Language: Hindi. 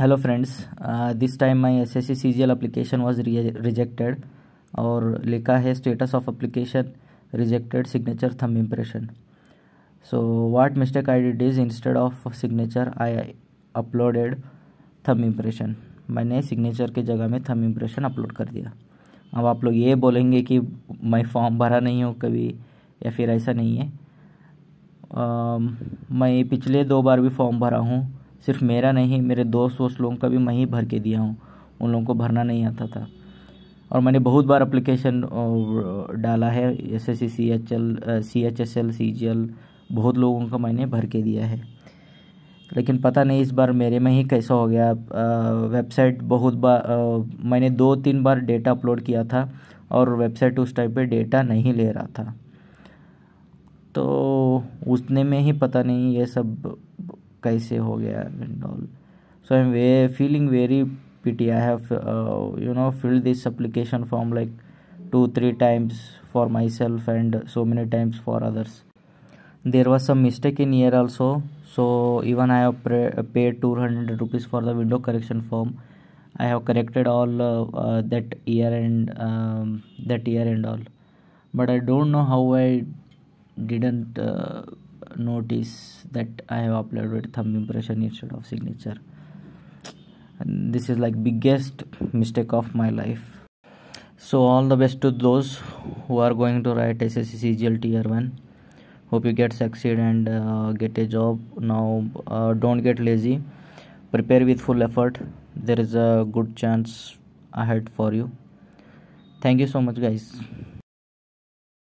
hello friends this time my SSC CGL application was rejected और लिखा है status of application rejected signature thumb impression so what mistake I did is instead of signature I uploaded thumb impression मैंने सिग्नेचर के जगह में थम इम्प्रेशन अपलोड कर दिया अब आप लोग ये बोलेंगे कि मैं फॉर्म भरा नहीं हूँ कभी या फिर ऐसा नहीं है uh, मैं पिछले दो बार भी फॉर्म भरा हूँ सिर्फ मेरा नहीं मेरे दोस्त वोस्त लोगों का भी मैं ही भर के दिया हूँ उन लोगों को भरना नहीं आता था और मैंने बहुत बार अप्लीकेशन डाला है S S C C H L C H S L C G L बहुत लोगों का मैंने भर के दिया है लेकिन पता नहीं इस बार मेरे में ही कैसा हो गया वेबसाइट बहुत बार आ, मैंने दो तीन बार डेटा अपलोड किया था और वेबसाइट उस टाइप पे डेटा नहीं ले रहा था तो उसने में ही पता नहीं ये सब कैसे हो गया and all so i'm very, feeling very pity i have uh, you know filled this application form like two three times for myself and so many times for others there was some mistake in here also so even i have paid 200 rupees for the window correction form i have corrected all uh, uh, that year and um, that year and all but i don't know how i didn't notice that I have uploaded thumb impression instead of signature and this is like biggest mistake of my life so all the best to those who are going to write SSC CGL tier 1 hope you get succeed and uh, get a job now uh, don't get lazy prepare with full effort there is a good chance ahead for you thank you so much guys